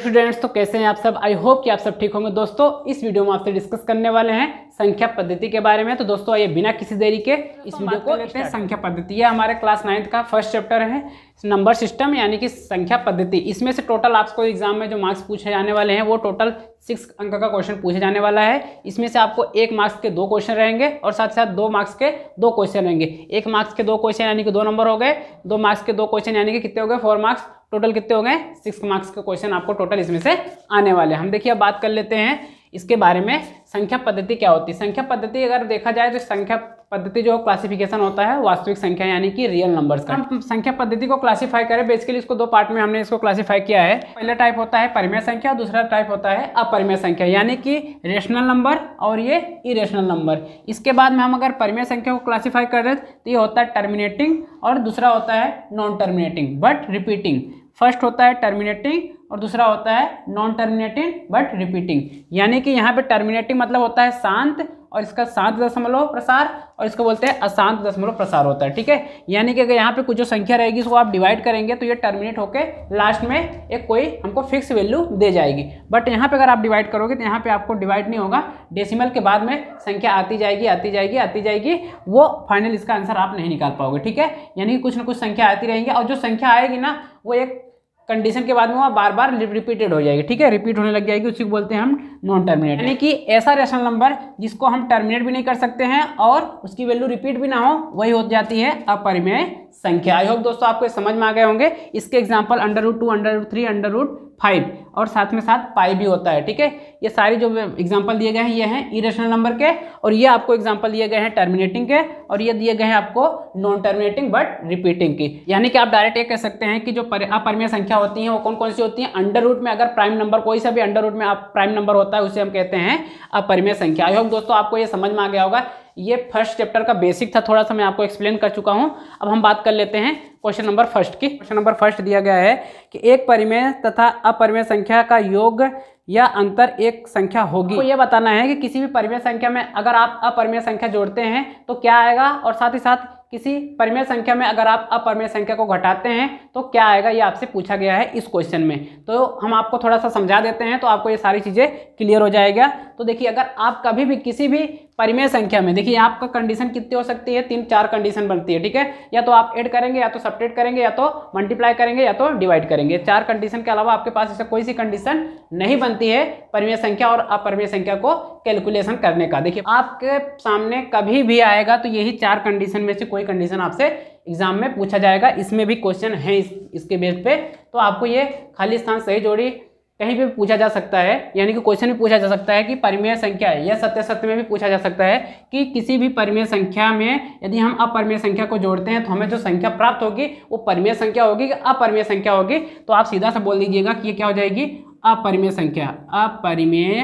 students तो कैसे हैं आप सब आई होप कि आप सब ठीक होंगे दोस्तों इस वीडियो में आपसे डिस्कस करने वाले हैं संख्या पद्धति के बारे में तो दोस्तों आइए बिना किसी देरी के इस वीडियो को लेते हैं संख्या पद्धति ये हमारे क्लास नाइन्थ का फर्स्ट चैप्टर है नंबर सिस्टम यानी कि संख्या पद्धति इसमें से टोटल आपको एग्जाम में जो मार्क्स पूछे जाने वाले हैं वो टोटल सिक्स अंक का क्वेश्चन पूछे जाने वाला है इसमें से आपको एक मार्क्स के दो क्वेश्चन रहेंगे और साथ साथ दो मार्क्स के दो क्वेश्चन रहेंगे एक मार्क्स के दो क्वेश्चन यानी कि दो नंबर हो गए दो मार्क्स के दो क्वेश्चन यानी कि कितने हो गए फोर मार्क्स टोटल कितने हो गए सिक्स मार्क्स के क्वेश्चन आपको टोटल इसमें से आने वाले हम देखिए अब बात कर लेते हैं इसके बारे में संख्या पद्धति क्या होती है संख्या पद्धति अगर देखा जाए तो संख्या पद्धति जो क्लासिफिकेशन होता है वास्तविक संख्या यानी कि रियल नंबर्स का हम संख्या पद्धति को क्लासिफाई करें बेसिकली इसको दो पार्ट में हमने इसको क्लासिफाई किया है पहला टाइप होता है परिमेय संख्या और दूसरा टाइप होता है अपरिमेय संख्या यानी कि रेशनल नंबर और ये इरेशनल नंबर इसके बाद में हम अगर परिमेय संख्या को क्लासीफाई कर रहे तो ये होता है टर्मिनेटिंग और दूसरा होता है non terminating but repeating first होता है टर्मिनेटिंग और दूसरा होता है नॉन टर्मिनेटिंग बट रिपीटिंग यानी कि यहाँ पे टर्मिनेटिंग मतलब होता है शांत और इसका शांत दशमलव प्रसार और इसको बोलते हैं अशांत दशमलव प्रसार होता है ठीक है यानी कि अगर यहाँ पे कुछ जो संख्या रहेगी इसको आप डिवाइड करेंगे तो ये टर्मिनेट होकर लास्ट में एक कोई हमको फिक्स वैल्यू दे जाएगी बट यहाँ पे अगर आप डिवाइड करोगे तो यहाँ पे आपको डिवाइड नहीं होगा डेसिमल के बाद में संख्या आती जाएगी आती जाएगी आती जाएगी वो फाइनल इसका आंसर आप नहीं निकाल पाओगे ठीक है यानी कि कुछ ना कुछ संख्या आती रहेंगी और जो संख्या आएगी ना वो एक कंडीशन के बाद में वह बार बार रिपीटेड हो जाएगी ठीक है रिपीट होने लग जाएगी उसी को बोलते हैं हम नॉन टर्मिनेट यानी कि ऐसा रेशनल नंबर जिसको हम टर्मिनेट भी नहीं कर सकते हैं और उसकी वैल्यू रिपीट भी ना हो वही हो जाती है अपरिमेय संख्या आई होप दोस्तों आपको समझ में आ गए होंगे इसके example under root two under root three under root five और साथ में साथ पाई भी होता है ठीक है ये सारी जो एग्जाम्पल दिए गए हैं ये हैं इरेशनल नंबर के और ये आपको एग्जाम्पल दिए गए हैं टर्मिनेटिंग के और ये दिए गए हैं आपको नॉन टर्मिनेटिंग बट रिपीटिंग की यानी कि आप डायरेक्ट ये कह सकते हैं कि जो अपरमेय संख्या होती है वो कौन कौन सी होती है अंडर रूट में अगर प्राइम नंबर कोई सा भी अंडर रूट में आप प्राइम नंबर होता है उसे हम कहते हैं अपरिमेय संख्या आई होप दोस्तों आपको ये समझ में आ गया होगा ये फर्स्ट चैप्टर का बेसिक था थोड़ा सा मैं आपको एक्सप्लेन कर चुका हूँ अब हम बात कर लेते हैं क्वेश्चन नंबर फर्स्ट की क्वेश्चन नंबर फर्स्ट दिया गया है कि एक परिमेय तथा अपरिमेय संख्या का योग या अंतर एक संख्या होगी तो ये बताना है कि किसी भी परिमेय संख्या में अगर आप अपरिमेय संख्या जोड़ते हैं तो क्या आएगा और साथ ही साथ किसी परिमेय संख्या में अगर आप अपरिमेय संख्या को घटाते हैं तो क्या आएगा ये आपसे पूछा गया है इस क्वेश्चन में तो हम आपको थोड़ा सा समझा देते हैं तो आपको ये सारी चीज़ें क्लियर हो जाएगा तो देखिए अगर आप कभी भी किसी भी परिमेय संख्या में देखिए आपका कंडीशन कितनी हो सकती है तीन चार कंडीशन बनती है ठीक है या तो आप ऐड करेंगे या तो सपरेट करेंगे या तो मल्टीप्लाई करेंगे या तो डिवाइड करेंगे चार कंडीशन के अलावा आपके पास ऐसे कोई सी कंडीशन नहीं बनती है परिमेय संख्या और अपरिमेय संख्या को कैलकुलेशन करने का देखिए आपके सामने कभी भी आएगा तो यही चार कंडीशन में से कोई कंडीशन आपसे एग्जाम में पूछा जाएगा इसमें भी क्वेश्चन है इस, इसके बेस पे तो आपको ये खाली स्थान सही जोड़ी कहीं भी पूछा जा सकता है यानी कि क्वेश्चन भी पूछा जा सकता है कि परिमेय संख्या है या सत्य सत्य में भी पूछा जा सकता है कि किसी भी परिमेय संख्या में यदि हम अपरिमेय संख्या को जोड़ते हैं तो हमें जो संख्या प्राप्त होगी वो परिमेय संख्या होगी कि अपरिमेय संख्या होगी तो आप सीधा सा बोल दीजिएगा कि ये क्या हो जाएगी अपरिमेय संख्या अपरिमेय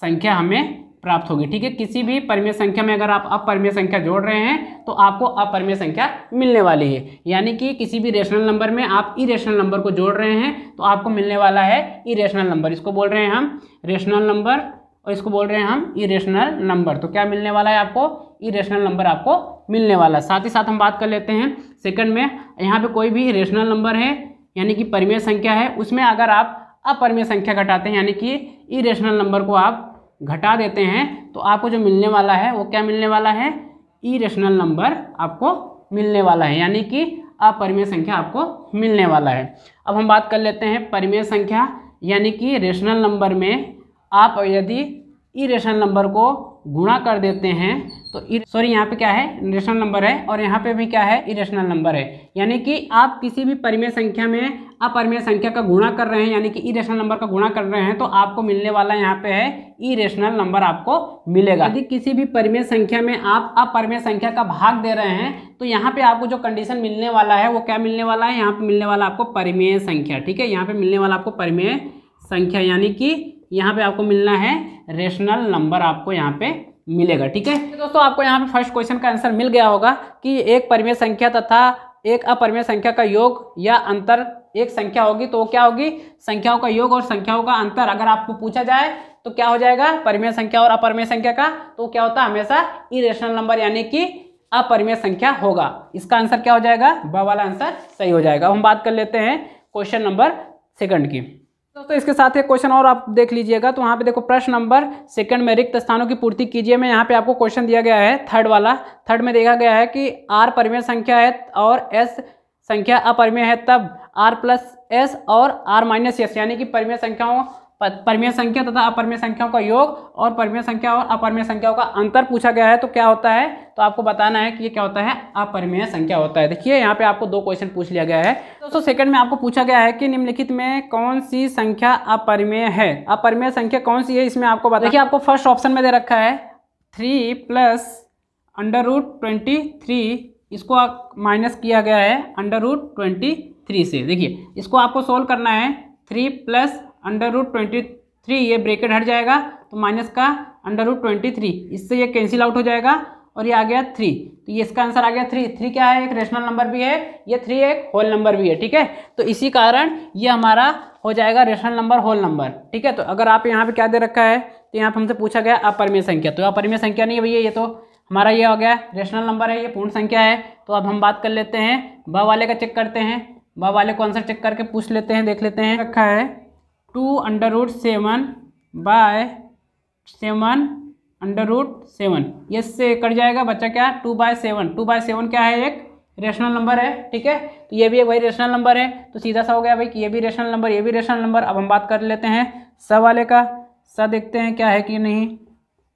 संख्या हमें प्राप्त होगी ठीक है किसी भी परमेय संख्या में अगर आप अपरिमेय संख्या जोड़ रहे हैं तो आपको अपरिमेय संख्या मिलने वाली है यानी कि किसी भी रेशनल नंबर में आप इरेशनल नंबर को जोड़ रहे हैं तो आपको मिलने वाला है इरेशनल नंबर इसको बोल रहे हैं हम रेशनल नंबर और इसको बोल रहे हैं हम इरेशनल नंबर तो क्या मिलने वाला है आपको इरेशनल नंबर आपको मिलने वाला है साथ ही साथ हम बात कर लेते हैं सेकंड में यहाँ पे कोई भी रेशनल नंबर है यानी कि परिमेय संख्या है उसमें अगर आप अपरिमेय संख्या घटाते हैं यानी कि इरेशनल नंबर को आप घटा देते हैं तो आपको जो मिलने वाला है वो क्या मिलने वाला है ई रेशनल नंबर आपको मिलने वाला है यानी कि अपरिमेय संख्या आपको मिलने वाला है अब हम बात कर लेते हैं परिमेय संख्या यानी कि रेशनल नंबर में आप यदि ई रेशनल नंबर को गुणा कर देते हैं तो सॉरी यहाँ पे क्या है रेशनल नंबर है और यहाँ पे भी क्या है इरेशनल नंबर है यानी कि आप किसी भी परिमेय संख्या में अपरिमेय संख्या का गुणा कर रहे हैं यानी कि इरेशनल नंबर का गुणा कर रहे हैं तो आपको मिलने वाला यहाँ पे है इरेशनल नंबर आपको मिलेगा यदि किसी भी परिमेय संख्या में आप अपरिमेय संख्या का भाग दे रहे हैं तो यहाँ पे आपको जो कंडीशन मिलने वाला है वो क्या मिलने वाला है यहाँ पे मिलने वाला आपको परिमेय संख्या ठीक है यहाँ पे मिलने वाला आपको परिमेय संख्या यानी कि यहाँ पे आपको मिलना है रेशनल नंबर आपको यहाँ पे मिलेगा ठीक है तो दोस्तों आपको यहाँ पे फर्स्ट क्वेश्चन का आंसर मिल गया होगा कि एक परिमेय संख्या तथा एक अपरिमेय संख्या का योग या अंतर एक संख्या होगी तो क्या होगी संख्याओं का योग और संख्याओं का अंतर अगर आपको पूछा जाए तो क्या हो जाएगा परिमेय संख्या और अपरिमेय संख्या का तो क्या होता है हमेशा इरेशनल नंबर यानी कि अपरिमेय संख्या होगा इसका आंसर क्या हो जाएगा ब वाला आंसर सही हो जाएगा हम बात कर लेते हैं क्वेश्चन नंबर सेकंड की दोस्तों इसके साथ एक क्वेश्चन और आप देख लीजिएगा तो वहाँ पे देखो प्रश्न नंबर सेकंड में रिक्त स्थानों की पूर्ति कीजिए मैं यहाँ पे आपको क्वेश्चन दिया गया है थर्ड वाला थर्ड में देखा गया है कि आर परिमेय संख्या है और एस संख्या अपरिमेय है तब आर प्लस एस और आर माइनस एस यानी कि परिमेय संख्याओं परमेय संख्या तथा अपरमेय संख्याओं का योग और परमेय संख्या और अपरमेय संख्याओं का अंतर पूछा गया है तो क्या होता है तो आपको बताना है कि ये क्या होता है अपरमेय संख्या होता है देखिए यहाँ पे आपको दो क्वेश्चन पूछ लिया गया है दोस्तों सेकंड में आपको पूछा गया है कि निम्नलिखित में कौन सी संख्या अपरमेय है अपरमेय संख्या कौन सी है इसमें आपको बता देखिए आपको फर्स्ट ऑप्शन में दे रखा है three plus under root twenty three इसको माइनस किया गया है अंडर रूट ट्वेंटी थ्री से देखिए इसको आपको सोल्व करना है three plus under root twenty three ये ब्रेकेट हट जाएगा तो माइनस का अंडर रूट ट्वेंटी थ्री इससे ये कैंसिल आउट हो जाएगा और ये आ गया थ्री तो ये इसका आंसर आ गया थ्री थ्री क्या है एक रेशनल नंबर भी है ये थ्री एक होल नंबर भी है ठीक है तो इसी कारण ये हमारा हो जाएगा रेशनल नंबर होल नंबर ठीक है तो अगर आप यहाँ पर क्या दे रखा है तो यहाँ पर हमसे पूछा गया अपरमेय संख्या तो अपरमेय संख्या नहीं है भैया ये तो हमारा ये हो गया रेशनल नंबर है ये पूर्ण संख्या है तो अब हम बात कर लेते हैं ब वाले का चेक करते हैं ब वाले को आंसर चेक करके पूछ लेते हैं देख लेते हैं रखा है two under root seven by seven under root seven ये से कट जाएगा बच्चा क्या two by seven two by seven क्या है एक रेशनल नंबर है ठीक है तो ये भी एक वही रेशनल नंबर है तो सीधा सा हो गया भाई कि ये भी रेशनल नंबर ये भी रेशनल नंबर अब हम बात कर लेते हैं स वाले का स देखते हैं क्या है कि नहीं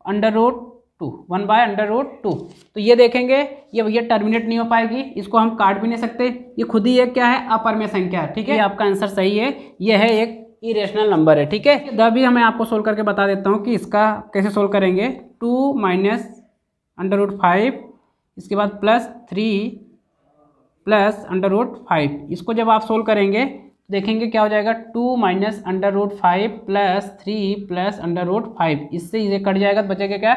under root two one by under root two तो ये देखेंगे ये भैया टर्मिनेट नहीं हो पाएगी इसको हम काट भी नहीं सकते ये खुद ही एक क्या है अपर में संख्या ठीक है ये आपका आंसर सही है ये है एक इरेशनल नंबर है ठीक है द तो हमें आपको सोल्व करके बता देता हूँ कि इसका कैसे सोल्व करेंगे two minus under root five इसके बाद plus three plus under root five इसको जब आप सोल्व करेंगे तो देखेंगे क्या हो जाएगा two minus under root five plus three plus under root five इससे ये कट जाएगा तो बचेगा क्या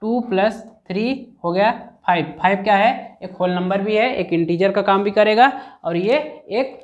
टू प्लस थ्री हो गया फाइव फाइव क्या है एक होल नंबर भी है एक इंटीजर का काम भी करेगा और ये एक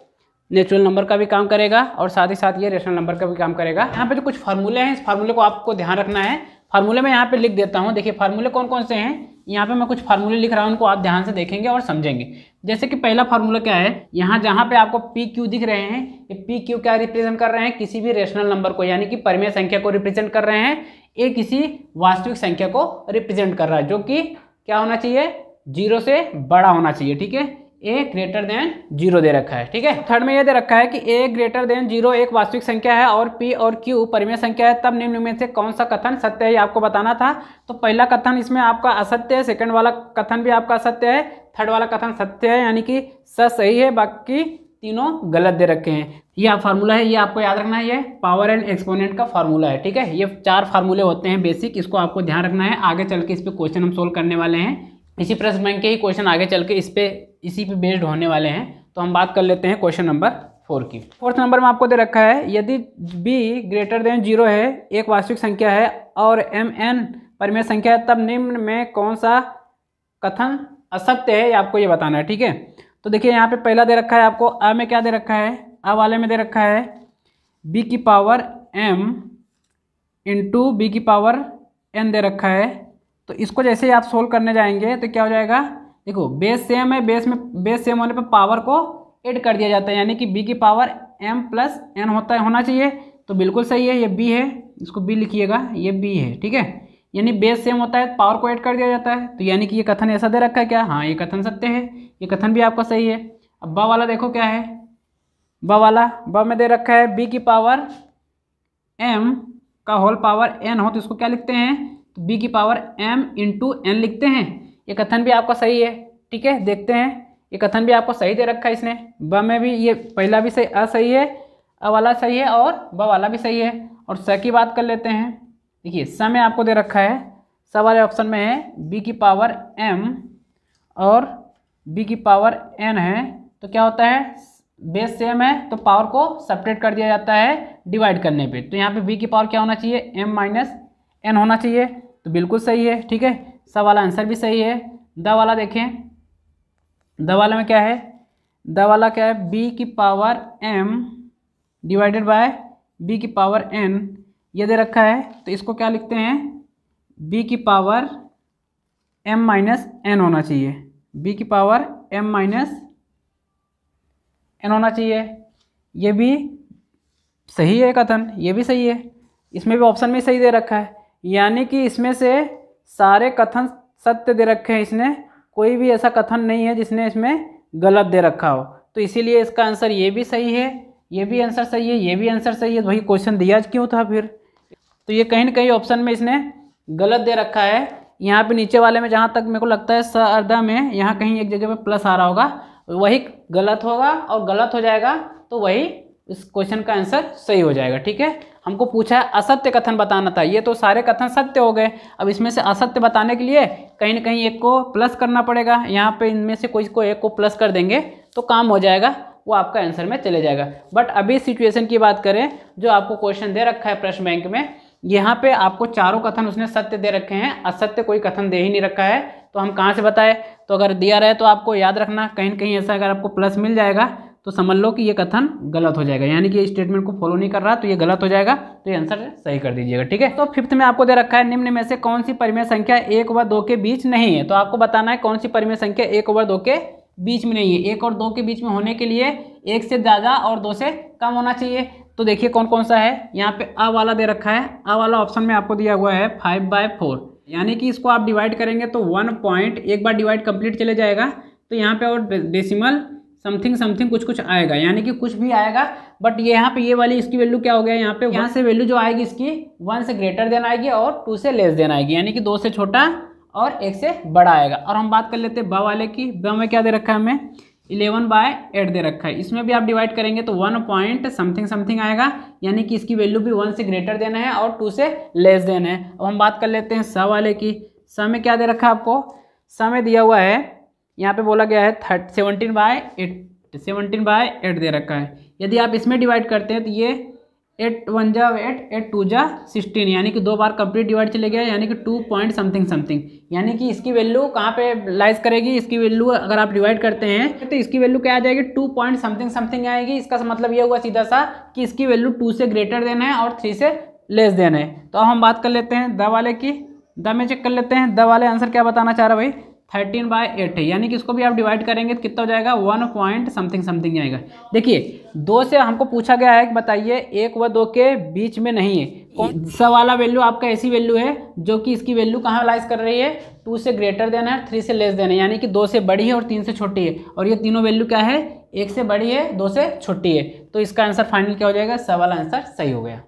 नेचुरल नंबर का भी काम करेगा और साथ ही साथ ये रेशनल नंबर का भी काम करेगा यहाँ पे जो कुछ फार्मूले हैं इस फार्मूले को आपको ध्यान रखना है फार्मूले में यहाँ पे लिख देता हूँ देखिए फार्मूले कौन कौन से हैं यहाँ पे मैं कुछ फार्मूले लिख रहा हूँ उनको आप ध्यान से देखेंगे और समझेंगे जैसे कि पहला फार्मूला क्या है यहाँ जहाँ पे आपको पी क्यू दिख रहे हैं ये पी क्यू क्या रिप्रेजेंट कर रहे हैं किसी भी रेशनल नंबर को यानी कि परमेय संख्या को रिप्रेजेंट कर रहे हैं ये किसी वास्तविक संख्या को रिप्रेजेंट कर रहा है जो कि क्या होना चाहिए जीरो से बड़ा होना चाहिए ठीक है ए ग्रेटर देन जीरो दे रखा है ठीक है थर्ड में ये दे रखा है कि ए ग्रेटर देन जीरो एक वास्तविक संख्या है और पी और क्यू परिमेय संख्या है तब निम्न में से कौन सा कथन सत्य है आपको बताना था तो पहला कथन इसमें आपका असत्य है सेकंड वाला कथन भी आपका असत्य है थर्ड वाला कथन सत्य है यानी कि स सही है बाकी तीनों गलत दे रखे हैं यह फार्मूला है ये आपको याद रखना है ये पावर एंड एक्सपोनेंट का फार्मूला है ठीक है ये चार फार्मूले होते हैं बेसिक इसको आपको ध्यान रखना है आगे चल के इस पर क्वेश्चन हम सोल्व करने वाले हैं इसी प्रश्न बैंक के ही क्वेश्चन आगे चल के इस पे इसी पे बेस्ड होने वाले हैं तो हम बात कर लेते हैं क्वेश्चन नंबर फोर की फोर्थ नंबर में आपको दे रखा है यदि b ग्रेटर देन जीरो है एक वास्तविक संख्या है और एम एन परिमेय संख्या है तब निम्न में कौन सा कथन असत्य है आपको ये बताना है ठीक है तो देखिए यहाँ पे पहला दे रखा है आपको अ में क्या दे रखा है अ वाले में दे रखा है बी की पावर इन इंटू बी की पावर एन दे रखा है तो इसको जैसे ही आप सोल्व करने जाएंगे तो क्या हो जाएगा देखो बेस सेम है बेस में बेस सेम होने पर पावर को एड कर दिया जाता है यानी कि बी की पावर एम प्लस एन होता है होना चाहिए तो बिल्कुल सही है ये बी है इसको बी लिखिएगा ये बी है ठीक है यानी बेस सेम होता है पावर को ऐड कर दिया जाता है तो यानी कि ये कथन ऐसा दे रखा है क्या हाँ ये कथन सत्य है ये कथन भी आपका सही है अब ब वाला देखो क्या है ब वाला ब में दे रखा है बी की पावर एम का होल पावर एन हो तो इसको क्या लिखते हैं बी की पावर एम इंटू एन लिखते हैं ये कथन भी आपका सही है ठीक है देखते हैं ये कथन भी आपको सही दे रखा है इसने ब में भी ये पहला भी सही असही है अ वाला सही है और ब वाला भी सही है और स की बात कर लेते हैं देखिए स में आपको दे रखा है स वाले ऑप्शन में है बी की पावर एम और बी की पावर एन है तो क्या होता है बेस सेम है तो पावर को सपरेट कर दिया जाता है डिवाइड करने पे तो यहाँ पे बी की पावर क्या होना चाहिए एम माइनस एन होना चाहिए तो बिल्कुल सही है ठीक है स वाला आंसर भी सही है द वाला देखें द वाला में क्या है द वाला क्या है बी की power M divided by B की पावर एन ये दे रखा है तो इसको क्या लिखते हैं बी की पावर एम माइनस एन होना चाहिए बी की पावर एम माइनस एन होना चाहिए ये भी सही है कथन ये भी सही है इसमें भी ऑप्शन में सही दे रखा है यानी कि इसमें से सारे कथन सत्य दे रखे हैं इसने कोई भी ऐसा कथन नहीं है जिसने इसमें गलत दे रखा हो तो इसीलिए इसका आंसर ये भी सही है ये भी आंसर सही है ये भी आंसर सही है वही क्वेश्चन दिया क्यों था फिर तो ये कहीं ना कहीं ऑप्शन में इसने गलत दे रखा है यहाँ पे नीचे वाले में जहाँ तक मेरे को लगता है सरदा में यहाँ कहीं एक जगह पे प्लस आ रहा होगा वही गलत होगा और गलत हो जाएगा तो वही इस क्वेश्चन का आंसर सही हो जाएगा ठीक है हमको पूछा है असत्य कथन बताना था ये तो सारे कथन सत्य हो गए अब इसमें से असत्य बताने के लिए कहीं ना कहीं एक को प्लस करना पड़ेगा यहाँ पे इनमें से कोई को एक को प्लस कर देंगे तो काम हो जाएगा वो आपका आंसर में चले जाएगा बट अभी सिचुएशन की बात करें जो आपको क्वेश्चन दे रखा है प्रश्न बैंक में यहाँ पे आपको चारों कथन उसने सत्य दे रखे हैं असत्य कोई कथन दे ही नहीं रखा है तो हम कहाँ से बताएं तो अगर दिया रहे तो आपको याद रखना कहीं कहीं ऐसा अगर आपको प्लस मिल जाएगा तो समझ लो कि ये कथन गलत हो जाएगा यानी कि ये स्टेटमेंट को फॉलो नहीं कर रहा तो ये गलत हो जाएगा तो ये आंसर सही कर दीजिएगा ठीक है तो फिफ्थ में आपको दे रखा है निम्न में से कौन सी परिमेय संख्या एक व दो के बीच नहीं है तो आपको बताना है कौन सी परिमेय संख्या एक व दो के बीच में नहीं है एक और दो के बीच में होने के लिए एक से ज़्यादा और दो से कम होना चाहिए तो देखिए कौन कौन सा है यहाँ पे अ वाला दे रखा है अ वाला ऑप्शन में आपको दिया हुआ है फाइव बाय फोर यानी कि इसको आप डिवाइड करेंगे तो वन पॉइंट एक बार डिवाइड कंप्लीट चले जाएगा तो यहाँ पे और डेसिमल समथिंग समथिंग कुछ कुछ आएगा यानी कि कुछ भी आएगा बट ये यहाँ पे ये वाली इसकी वैल्यू क्या हो गया यहाँ पे यहाँ से वैल्यू जो आएगी इसकी वन से ग्रेटर देन आएगी और टू से लेस देन आएगी यानी कि दो से छोटा और एक से बड़ा आएगा और हम बात कर लेते हैं ब वाले की ब में क्या दे रखा है हमें इलेवन बाय एट दे रखा है इसमें भी आप डिवाइड करेंगे तो वन पॉइंट समथिंग समथिंग आएगा यानी कि इसकी वैल्यू भी वन से ग्रेटर देना है और टू से लेस देना है अब हम बात कर लेते हैं स वाले की स में क्या दे रखा है आपको स में दिया हुआ है यहाँ पे बोला गया है third seventeen by eight seventeen by eight दे रखा है यदि आप इसमें डिवाइड करते हैं तो ये एट वन जा एट एट टू जा सिक्सटीन यानी कि दो बार कंप्लीट डिवाइड चले गया यानी कि टू पॉइंट समथिंग समथिंग यानी कि इसकी वैल्यू कहाँ पे लाइज करेगी इसकी वैल्यू अगर आप डिवाइड करते हैं तो इसकी वैल्यू क्या आ जाएगी टू पॉइंट समथिंग समथिंग आएगी इसका मतलब ये हुआ सीधा सा कि इसकी वैल्यू टू से ग्रेटर देना है और थ्री से लेस देना है तो अब हम बात कर लेते हैं द वाले की द में चेक कर लेते हैं द वाले आंसर क्या बताना चाह रहा भाई थर्टीन बाय एट है यानी कि इसको भी आप डिवाइड करेंगे तो कितना हो जाएगा वन पॉइंट समथिंग समथिंग जाएगा देखिए दो से हमको पूछा गया है कि बताइए एक व दो के बीच में नहीं है सा वाला वैल्यू आपका ऐसी वैल्यू है जो कि इसकी वैल्यू कहाँ लाइज कर रही है टू से ग्रेटर देन है थ्री से लेस देन है यानी कि दो से बड़ी है और तीन से छोटी है और ये तीनों वैल्यू क्या है एक से बड़ी है दो से छोटी है तो इसका आंसर फाइनल क्या हो जाएगा सवाल आंसर सही हो गया